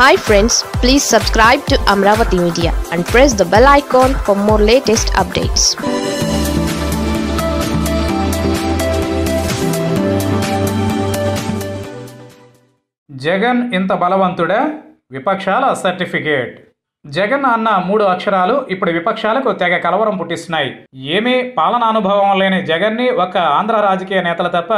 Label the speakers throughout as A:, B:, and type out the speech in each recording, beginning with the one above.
A: hi friends please subscribe to Amaravati media and press the bell icon for more latest updates Jagan ఇంత బలవంతుడా విపక్షాల certificate Jagan అన్న మూడు అక్షరాలు ఇప్పుడు విపక్షాలకు తెగ కలవరం పుట్టిస్తున్నాయి ఏమీ పాలనానుభవం లేని జగన్ని ఒక ఆంధ్ర రాజకీయ నేతలు తప్ప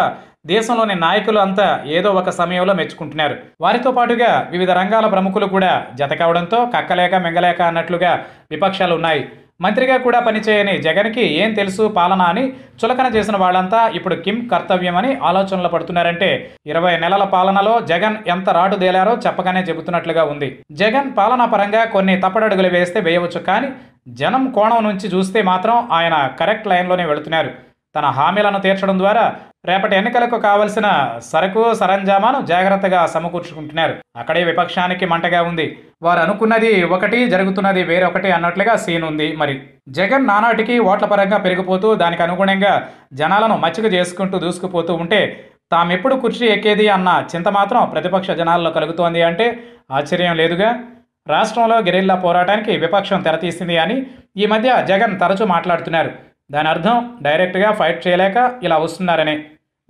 A: దేశంలోని నాయకులు అంతా ఏదో ఒక సమయంలో మెచ్చుకుంటున్నారు వారితో పాటుగా వివిధ రంగాల ప్రముఖులు కూడా జత కావడంతో కక్కలేక మింగలేక అన్నట్లుగా విపక్షాలు ఉన్నాయి మంత్రిగా కూడా పనిచేయని జగన్కి ఏం తెలుసు పాలన అని చులకన చేసిన వాళ్ళంతా ఇప్పుడు కిమ్ కర్తవ్యమని ఆలోచనలు పడుతున్నారంటే ఇరవై నెలల పాలనలో జగన్ ఎంత రాటు దేలారో చెప్పగానే చెబుతున్నట్లుగా ఉంది జగన్ పాలనా పరంగా కొన్ని తప్పడడుగులు వేస్తే వేయవచ్చు కానీ జనం కోణం నుంచి చూస్తే మాత్రం ఆయన కరెక్ట్ లైన్లోనే వెళుతున్నారు తన హామీలను తీర్చడం ద్వారా రేపటి ఎన్నికలకు కావలసిన సరుకు సరంజామాను జాగ్రత్తగా సమకూర్చుకుంటున్నారు అక్కడే విపక్షానికి మంటగా ఉంది వారు అనుకున్నది ఒకటి జరుగుతున్నది వేరొకటి అన్నట్లుగా సీన్ ఉంది మరి జగన్ నానాటికి ఓట్ల పరంగా పెరిగిపోతూ దానికి అనుగుణంగా జనాలను మచ్చిక చేసుకుంటూ దూసుకుపోతూ ఉంటే తామెప్పుడు కుర్చీ ఎక్కేది అన్న చింత మాత్రం ప్రతిపక్ష జనాల్లో కలుగుతోంది అంటే ఆశ్చర్యం లేదుగా రాష్ట్రంలో గెరిల్లా పోరాటానికి విపక్షం తెరతీసింది అని ఈ మధ్య జగన్ తరచూ మాట్లాడుతున్నారు దాని అర్థం డైరెక్ట్గా ఫైట్ చేయలేక ఇలా వస్తున్నారని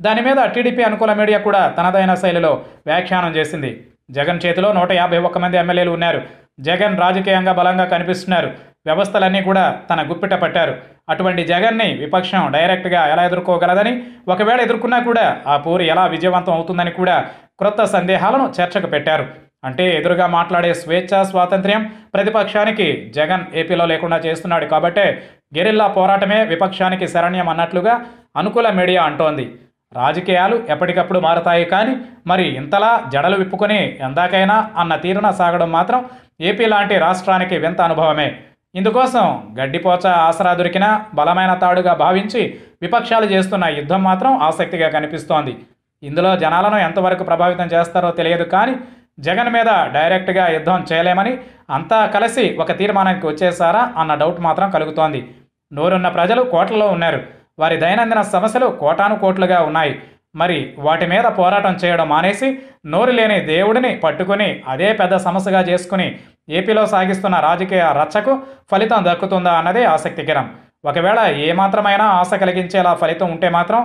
A: దాని మీద టీడీపీ అనుకూల మీడియా కూడా తనదైన శైలిలో వ్యాఖ్యానం చేసింది జగన్ చేతిలో నూట యాభై ఒక్క మంది ఎమ్మెల్యేలు ఉన్నారు జగన్ రాజకీయంగా బలంగా కనిపిస్తున్నారు వ్యవస్థలన్నీ కూడా తన గుప్పిట పట్టారు అటువంటి జగన్ని విపక్షం డైరెక్ట్గా ఎలా ఎదుర్కోగలదని ఒకవేళ ఎదుర్కొన్నా కూడా ఆ పోరు ఎలా విజయవంతం అవుతుందని కూడా క్రొత్త సందేహాలను చర్చకు పెట్టారు అంటే ఎదురుగా మాట్లాడే స్వేచ్ఛ స్వాతంత్ర్యం ప్రతిపక్షానికి జగన్ ఏపీలో లేకుండా చేస్తున్నాడు కాబట్టే గెరిల్లా పోరాటమే విపక్షానికి శరణ్యం అన్నట్లుగా అనుకూల మీడియా అంటోంది రాజకీయాలు ఎప్పటికప్పుడు మారతాయి కానీ మరి ఇంతలా జడలు విప్పుకొని ఎందాకైనా అన్న తీరున సాగడం మాత్రం ఏపీ లాంటి రాష్ట్రానికి వింత అనుభవమే ఇందుకోసం గడ్డిపోచ ఆసరా దొరికిన బలమైన తాడుగా భావించి విపక్షాలు చేస్తున్న యుద్ధం మాత్రం ఆసక్తిగా కనిపిస్తోంది ఇందులో జనాలను ఎంతవరకు ప్రభావితం చేస్తారో తెలియదు కానీ జగన్ మీద డైరెక్ట్గా యుద్ధం చేయలేమని అంతా కలిసి ఒక తీర్మానానికి వచ్చేసారా అన్న డౌట్ మాత్రం కలుగుతోంది నోరున్న ప్రజలు కోట్లలో ఉన్నారు వారి దైనందిన సమస్యలు కోటాను కోట్లుగా ఉన్నాయి మరి వాటి మీద పోరాటం చేయడం మానేసి నోరు లేని దేవుడిని పట్టుకుని అదే పెద్ద సమస్యగా చేసుకుని ఏపీలో సాగిస్తున్న రాజకీయ రచ్చకు ఫలితం దక్కుతుందా అన్నదే ఆసక్తికరం ఒకవేళ ఏమాత్రమైనా ఆశ కలిగించేలా ఫలితం ఉంటే మాత్రం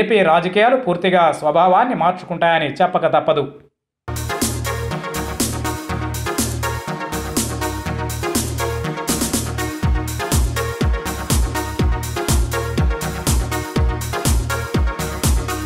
A: ఏపీ రాజకీయాలు పూర్తిగా స్వభావాన్ని మార్చుకుంటాయని చెప్పక తప్పదు